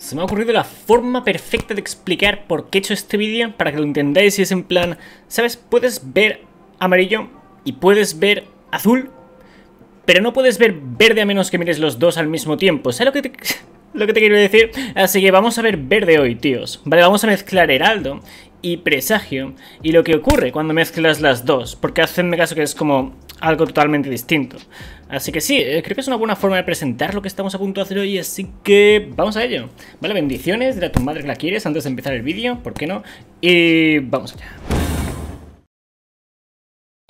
Se me ha ocurrido la forma perfecta de explicar por qué he hecho este vídeo para que lo entendáis y es en plan, ¿sabes? Puedes ver amarillo y puedes ver azul, pero no puedes ver verde a menos que mires los dos al mismo tiempo. ¿Sabes lo que te, lo que te quiero decir? Así que vamos a ver verde hoy, tíos. Vale, vamos a mezclar heraldo y presagio y lo que ocurre cuando mezclas las dos, porque hacenme caso que es como algo totalmente distinto. Así que sí, eh, creo que es una buena forma de presentar lo que estamos a punto de hacer hoy, así que vamos a ello. Vale, bendiciones, de a tu madre que la quieres antes de empezar el vídeo, ¿por qué no? Y vamos allá.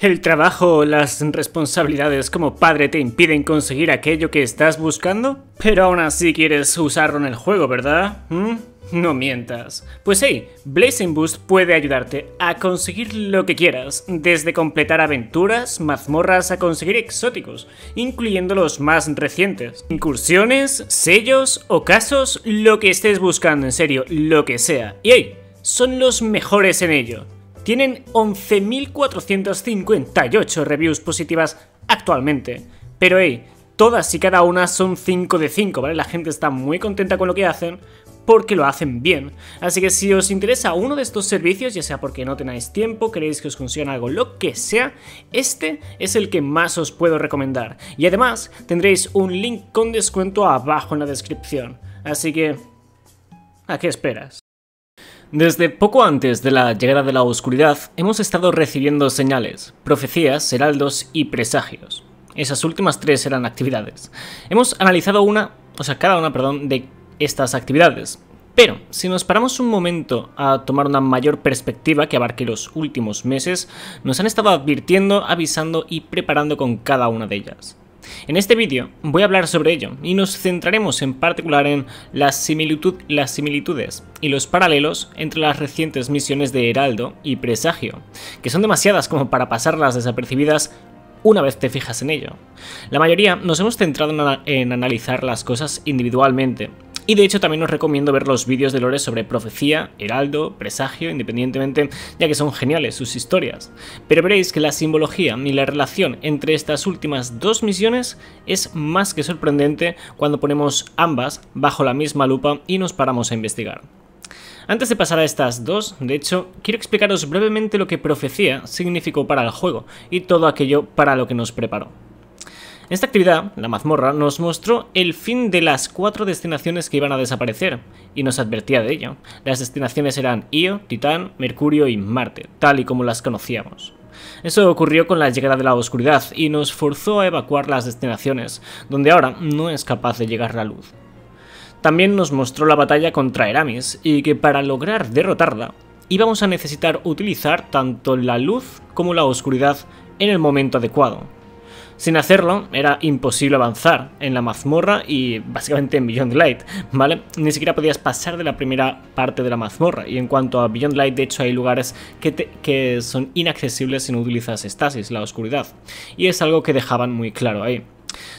El trabajo las responsabilidades como padre te impiden conseguir aquello que estás buscando, pero aún así quieres usarlo en el juego, ¿verdad? ¿Mm? No mientas. Pues hey, Blazing Boost puede ayudarte a conseguir lo que quieras, desde completar aventuras, mazmorras a conseguir exóticos, incluyendo los más recientes, incursiones, sellos o casos, lo que estés buscando en serio, lo que sea. Y hey, son los mejores en ello. Tienen 11.458 reviews positivas actualmente. Pero hey, todas y cada una son 5 de 5, ¿vale? La gente está muy contenta con lo que hacen, porque lo hacen bien. Así que si os interesa uno de estos servicios, ya sea porque no tenéis tiempo, queréis que os funcione algo, lo que sea, este es el que más os puedo recomendar. Y además tendréis un link con descuento abajo en la descripción. Así que... ¿A qué esperas? Desde poco antes de la llegada de la oscuridad hemos estado recibiendo señales, profecías, heraldos y presagios. Esas últimas tres eran actividades. Hemos analizado una, o sea, cada una, perdón, de estas actividades. Pero si nos paramos un momento a tomar una mayor perspectiva que abarque los últimos meses, nos han estado advirtiendo, avisando y preparando con cada una de ellas. En este vídeo voy a hablar sobre ello y nos centraremos en particular en la similitud, las similitudes y los paralelos entre las recientes misiones de Heraldo y Presagio, que son demasiadas como para pasarlas desapercibidas una vez te fijas en ello. La mayoría nos hemos centrado en analizar las cosas individualmente, y de hecho también os recomiendo ver los vídeos de Lore sobre profecía, heraldo, presagio, independientemente, ya que son geniales sus historias. Pero veréis que la simbología y la relación entre estas últimas dos misiones es más que sorprendente cuando ponemos ambas bajo la misma lupa y nos paramos a investigar. Antes de pasar a estas dos, de hecho, quiero explicaros brevemente lo que profecía significó para el juego y todo aquello para lo que nos preparó. Esta actividad, la mazmorra, nos mostró el fin de las cuatro destinaciones que iban a desaparecer, y nos advertía de ello. Las destinaciones eran Io, Titán, Mercurio y Marte, tal y como las conocíamos. Eso ocurrió con la llegada de la oscuridad y nos forzó a evacuar las destinaciones, donde ahora no es capaz de llegar la luz. También nos mostró la batalla contra Eramis y que para lograr derrotarla íbamos a necesitar utilizar tanto la luz como la oscuridad en el momento adecuado, sin hacerlo, era imposible avanzar en la mazmorra y básicamente en Beyond Light, ¿vale? Ni siquiera podías pasar de la primera parte de la mazmorra. Y en cuanto a Beyond Light, de hecho hay lugares que, son inaccesibles si no utilizas Stasis, la oscuridad. Y es algo que dejaban muy claro ahí.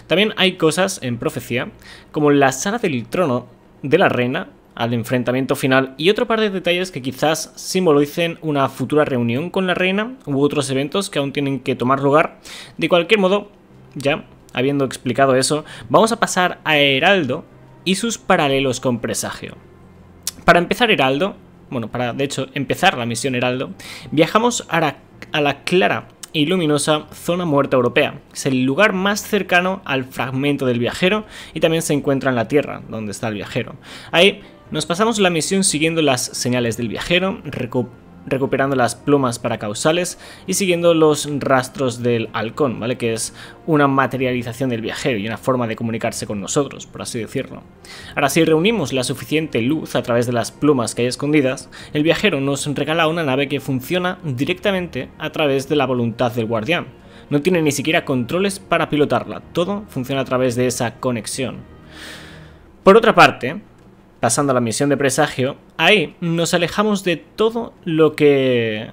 También hay cosas en profecía, como la sala del trono de la reina, al enfrentamiento final y otro par de detalles que quizás simbolicen una futura reunión con la reina u otros eventos que aún tienen que tomar lugar. De cualquier modo, ya habiendo explicado eso, vamos a pasar a Heraldo y sus paralelos con presagio. Para empezar Heraldo, bueno, para de hecho empezar la misión Heraldo, viajamos a la, clara y luminosa zona muerta europea. Es el lugar más cercano al fragmento del viajero y también se encuentra en la Tierra, donde está el viajero. Ahí nos pasamos la misión siguiendo las señales del viajero, recuperando las plumas para causales y siguiendo los rastros del halcón, ¿vale? Que es una materialización del viajero y una forma de comunicarse con nosotros, por así decirlo. Ahora, si reunimos la suficiente luz a través de las plumas que hay escondidas, el viajero nos regala una nave que funciona directamente a través de la voluntad del guardián. No tiene ni siquiera controles para pilotarla, todo funciona a través de esa conexión. Por otra parte, pasando a la misión de presagio, ahí nos alejamos de todo lo que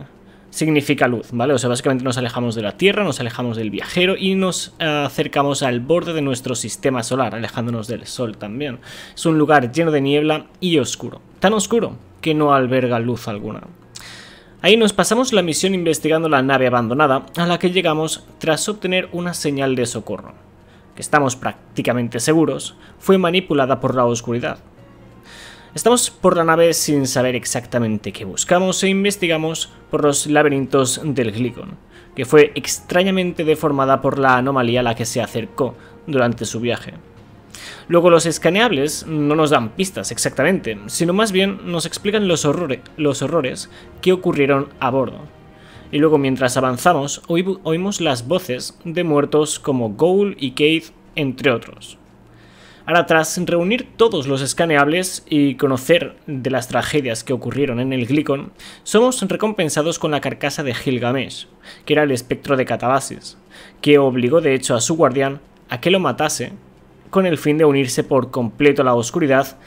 significa luz, ¿vale? O sea, básicamente nos alejamos de la Tierra, nos alejamos del viajero y nos eh, acercamos al borde de nuestro sistema solar, alejándonos del Sol también. Es un lugar lleno de niebla y oscuro, tan oscuro que no alberga luz alguna. Ahí nos pasamos la misión investigando la nave abandonada, a la que llegamos tras obtener una señal de socorro, que estamos prácticamente seguros fue manipulada por la oscuridad, Estamos por la nave sin saber exactamente qué buscamos e investigamos por los laberintos del Glicon, que fue extrañamente deformada por la anomalía a la que se acercó durante su viaje. Luego los escaneables no nos dan pistas exactamente, sino más bien nos explican los, los horrores que ocurrieron a bordo. Y luego mientras avanzamos oímos las voces de muertos como Goul y Keith, entre otros. Ahora, tras reunir todos los escaneables y conocer de las tragedias que ocurrieron en el Glicon, somos recompensados con la carcasa de Gilgamesh, que era el espectro de Catabasis, que obligó de hecho a su guardián a que lo matase con el fin de unirse por completo a la oscuridad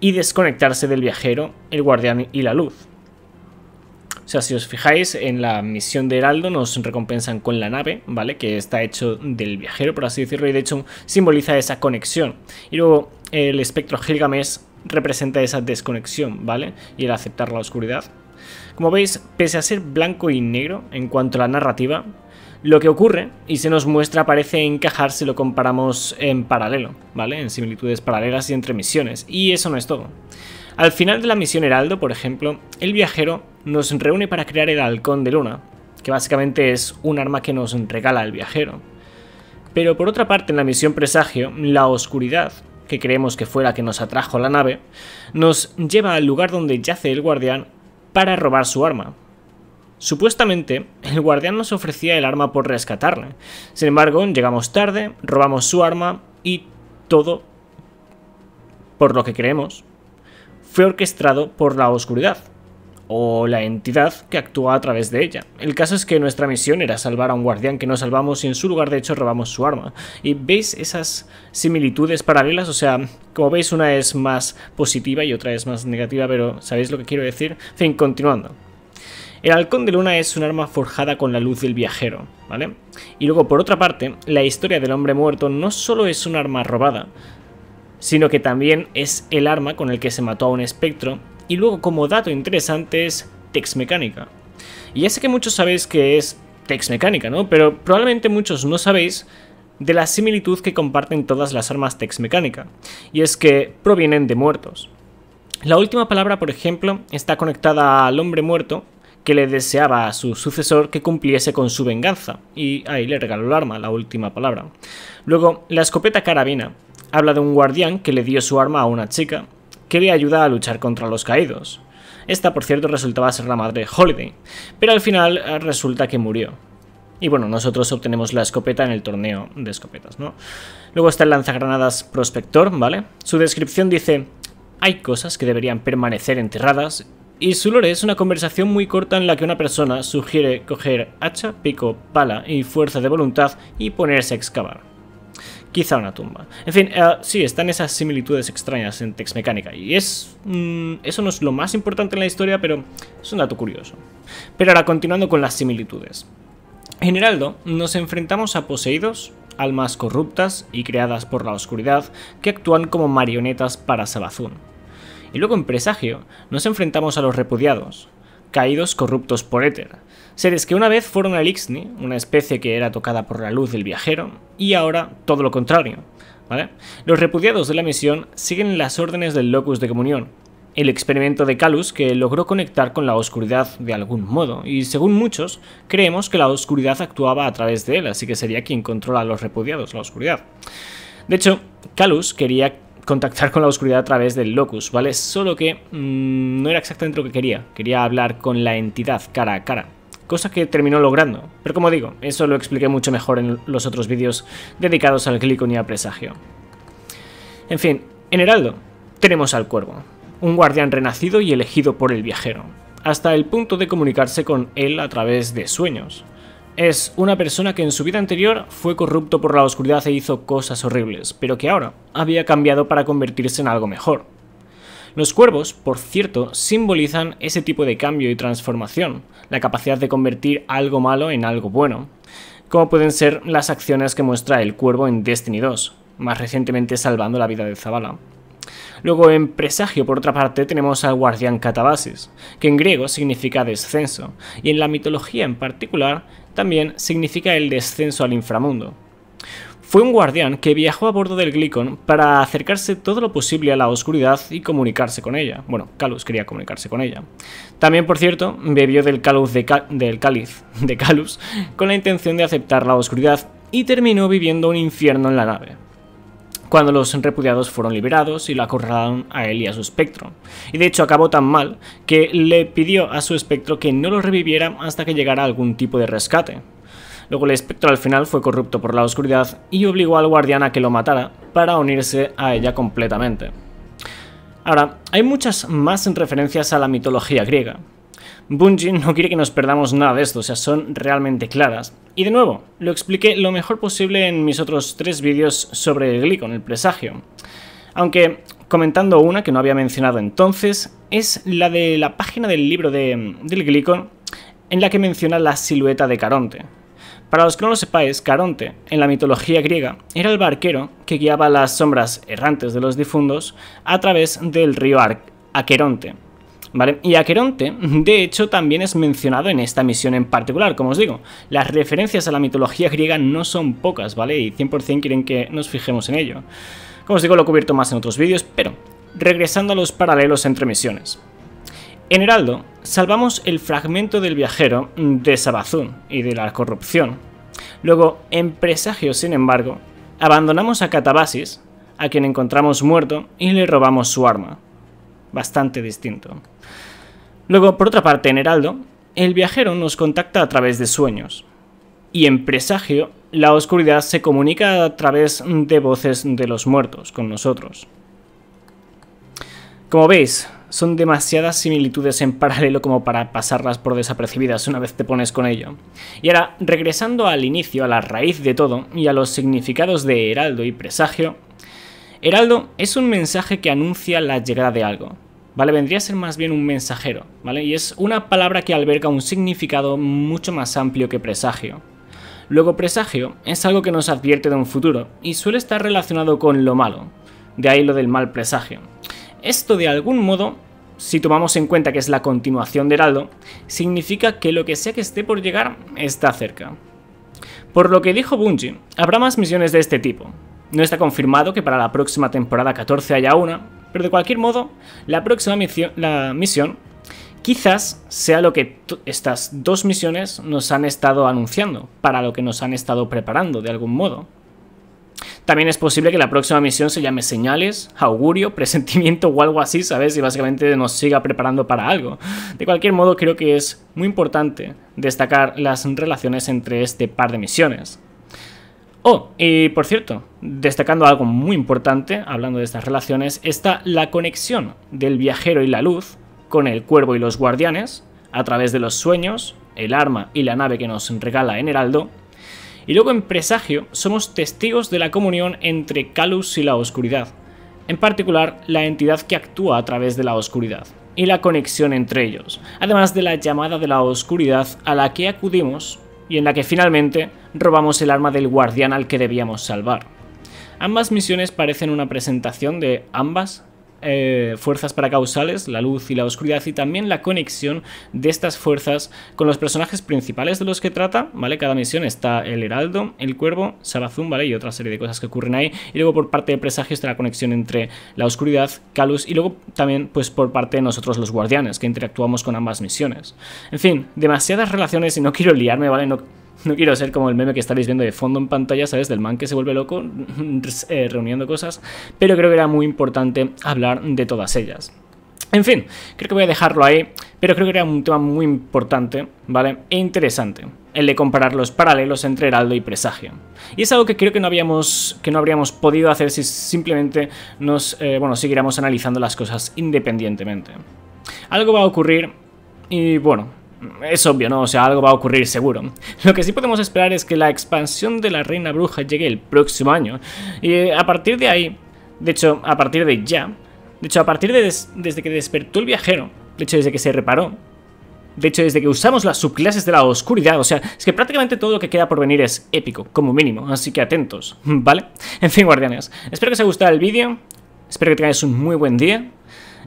y desconectarse del viajero, el guardián y la luz. O sea, si os fijáis, en la misión de Heraldo nos recompensan con la nave, ¿vale? Que está hecho del viajero, por así decirlo, y de hecho simboliza esa conexión. Y luego el espectro Gilgamesh representa esa desconexión, ¿vale? Y el aceptar la oscuridad. Como veis, pese a ser blanco y negro en cuanto a la narrativa, lo que ocurre y se nos muestra parece encajar si lo comparamos en paralelo, ¿vale? En similitudes paralelas y entre misiones. Y eso no es todo. Al final de la misión Heraldo, por ejemplo, el viajero nos reúne para crear el halcón de luna, que básicamente es un arma que nos regala el viajero. Pero por otra parte, en la misión Presagio, la oscuridad, que creemos que fue la que nos atrajo la nave, nos lleva al lugar donde yace el guardián para robar su arma. Supuestamente, el guardián nos ofrecía el arma por rescatarla. Sin embargo, llegamos tarde, robamos su arma y todo, por lo que creemos, fue orquestado por la oscuridad, o la entidad que actúa a través de ella. El caso es que nuestra misión era salvar a un guardián que no salvamos y en su lugar de hecho robamos su arma. Y veis esas similitudes paralelas, o sea, como veis una es más positiva y otra es más negativa, pero ¿sabéis lo que quiero decir? En fin, continuando. El halcón de luna es un arma forjada con la luz del viajero, ¿vale? Y luego por otra parte, la historia del hombre muerto no solo es un arma robada, sino que también es el arma con el que se mató a un espectro, y luego como dato interesante es Tex Mecánica. Y ya sé que muchos sabéis que es Tex Mecánica, ¿no? Pero probablemente muchos no sabéis de la similitud que comparten todas las armas Tex Mecánica, y es que provienen de muertos. La última palabra, por ejemplo, está conectada al hombre muerto que le deseaba a su sucesor que cumpliese con su venganza, y ahí le regaló el arma, la última palabra. Luego, la escopeta carabina Habla de un guardián que le dio su arma a una chica, que le ayuda a luchar contra los caídos. Esta, por cierto, resultaba ser la madre Holiday, pero al final eh, resulta que murió. Y bueno, nosotros obtenemos la escopeta en el torneo de escopetas, ¿no? Luego está el lanzagranadas prospector, ¿vale? Su descripción dice, hay cosas que deberían permanecer enterradas, y su lore es una conversación muy corta en la que una persona sugiere coger hacha, pico, pala y fuerza de voluntad y ponerse a excavar quizá una tumba. En fin, eh, sí, están esas similitudes extrañas en Tex Mecánica. Y es. Mm, eso no es lo más importante en la historia, pero es un dato curioso. Pero ahora, continuando con las similitudes. En Heraldo nos enfrentamos a poseídos, almas corruptas y creadas por la oscuridad que actúan como marionetas para Sabazún. Y luego en Presagio nos enfrentamos a los repudiados, caídos corruptos por éter. Seres que una vez fueron a Ixni, una especie que era tocada por la luz del viajero, y ahora todo lo contrario. Los repudiados de la misión siguen las órdenes del locus de comunión, el experimento de Calus que logró conectar con la oscuridad de algún modo, y según muchos, creemos que la oscuridad actuaba a través de él, así que sería quien controla a los repudiados, la oscuridad. De hecho, Calus quería contactar con la oscuridad a través del locus, ¿vale? Solo que mm, no era exactamente lo que quería. Quería hablar con la entidad cara a cara. Cosa que terminó logrando. Pero como digo, eso lo expliqué mucho mejor en los otros vídeos dedicados al glicon y a presagio. En fin, en Heraldo tenemos al cuervo. Un guardián renacido y elegido por el viajero. Hasta el punto de comunicarse con él a través de sueños es una persona que en su vida anterior fue corrupto por la oscuridad e hizo cosas horribles, pero que ahora había cambiado para convertirse en algo mejor. Los cuervos, por cierto, simbolizan ese tipo de cambio y transformación, la capacidad de convertir algo malo en algo bueno, como pueden ser las acciones que muestra el cuervo en Destiny 2, más recientemente salvando la vida de Zavala. Luego en presagio, por otra parte, tenemos al guardián catabasis, que en griego significa descenso, y en la mitología en particular también significa el descenso al inframundo. Fue un guardián que viajó a bordo del Glicon para acercarse todo lo posible a la oscuridad y comunicarse con ella. Bueno, Calus quería comunicarse con ella. También, por cierto, bebió del, Calus del cáliz de Calus con la intención de aceptar la oscuridad y terminó viviendo un infierno en la nave cuando los repudiados fueron liberados y lo acorralaron a él y a su espectro. Y de hecho acabó tan mal que le pidió a su espectro que no lo reviviera hasta que llegara algún tipo de rescate. Luego el espectro al final fue corrupto por la oscuridad y obligó al guardián a que lo matara para unirse a ella completamente. Ahora, hay muchas más referencias a la mitología griega, Bungie no quiere que nos perdamos nada de esto, o sea, son realmente claras. Y de nuevo, lo expliqué lo mejor posible en mis otros tres vídeos sobre el Glicon, el presagio. Aunque, comentando una que no había mencionado entonces, es la de la página del libro del Glicon en la que menciona la silueta de Caronte. Para los que no lo sepáis, Caronte, en la mitología griega, era el barquero que guiaba las sombras errantes de los difundos a través del río Aqueronte, y Aqueronte, de hecho, también es mencionado en esta misión en particular, como os digo. Las referencias a la mitología griega no son pocas, ¿vale? Y 100% quieren que nos fijemos en ello. Como os digo, lo he cubierto más en otros vídeos, pero regresando a los paralelos entre misiones. En Heraldo, salvamos el fragmento del viajero de Sabazún y de la corrupción. Luego, en Presagio, sin embargo, abandonamos a Catabasis, a quien encontramos muerto, y le robamos su arma bastante distinto. Luego, por otra parte, en Heraldo, el viajero nos contacta a través de sueños. Y en Presagio, la oscuridad se comunica a través de voces de los muertos con nosotros. Como veis, son demasiadas similitudes en paralelo como para pasarlas por desapercibidas una vez te pones con ello. Y ahora, regresando al inicio, a la raíz de todo y a los significados de heraldo y presagio, Heraldo es un mensaje que anuncia la llegada de algo, ¿vale? Vendría a ser más bien un mensajero, ¿vale? Y es una palabra que alberga un significado mucho más amplio que presagio. Luego, presagio es algo que nos advierte de un futuro y suele estar relacionado con lo malo, de ahí lo del mal presagio. Esto de algún modo, si tomamos en cuenta que es la continuación de Heraldo, significa que lo que sea que esté por llegar está cerca. Por lo que dijo Bungie, habrá más misiones de este tipo, no está confirmado que para la próxima temporada 14 haya una, pero de cualquier modo, la próxima misión, la misión quizás sea lo que estas dos misiones nos han estado anunciando, para lo que nos han estado preparando de algún modo. También es posible que la próxima misión se llame señales, augurio, presentimiento o algo así, ¿sabes? Y básicamente nos siga preparando para algo. De cualquier modo, creo que es muy importante destacar las relaciones entre este par de misiones. Oh, y por cierto, destacando algo muy importante, hablando de estas relaciones, está la conexión del viajero y la luz con el cuervo y los guardianes, a través de los sueños, el arma y la nave que nos regala en Heraldo. Y luego en Presagio somos testigos de la comunión entre Calus y la oscuridad, en particular la entidad que actúa a través de la oscuridad, y la conexión entre ellos, además de la llamada de la oscuridad a la que acudimos y en la que finalmente robamos el arma del guardián al que debíamos salvar. Ambas misiones parecen una presentación de ambas eh, fuerzas fuerzas causales, la luz y la oscuridad, y también la conexión de estas fuerzas con los personajes principales de los que trata, ¿vale? Cada misión está el Heraldo, el Cuervo, Sabazún, ¿vale? Y otra serie de cosas que ocurren ahí. Y luego por parte de presagios está la conexión entre la oscuridad, Calus, y luego también, pues por parte de nosotros los Guardianes, que interactuamos con ambas misiones. En fin, demasiadas relaciones y no quiero liarme, ¿vale? No no quiero ser como el meme que estaréis viendo de fondo en pantalla, ¿sabes? Del man que se vuelve loco eh, reuniendo cosas, pero creo que era muy importante hablar de todas ellas. En fin, creo que voy a dejarlo ahí, pero creo que era un tema muy importante, ¿vale? E interesante, el de comparar los paralelos entre Heraldo y Presagio. Y es algo que creo que no, habíamos, que no habríamos podido hacer si simplemente nos, eh, bueno, siguiéramos analizando las cosas independientemente. Algo va a ocurrir y bueno, es obvio, ¿no? O sea, algo va a ocurrir seguro. Lo que sí podemos esperar es que la expansión de la Reina Bruja llegue el próximo año. Y eh, a partir de ahí, de hecho, a partir de ya, de hecho, a partir de desde que despertó el viajero, de hecho, desde que se reparó, de hecho, desde que usamos las subclases de la oscuridad, o sea, es que prácticamente todo lo que queda por venir es épico, como mínimo, así que atentos, ¿vale? En fin, guardianes, espero que os haya gustado el vídeo, espero que tengáis un muy buen día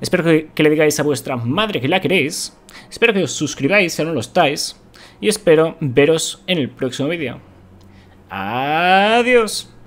Espero que, le digáis a vuestra madre que la queréis. Espero que os suscribáis si aún no lo estáis. Y espero veros en el próximo vídeo. Adiós.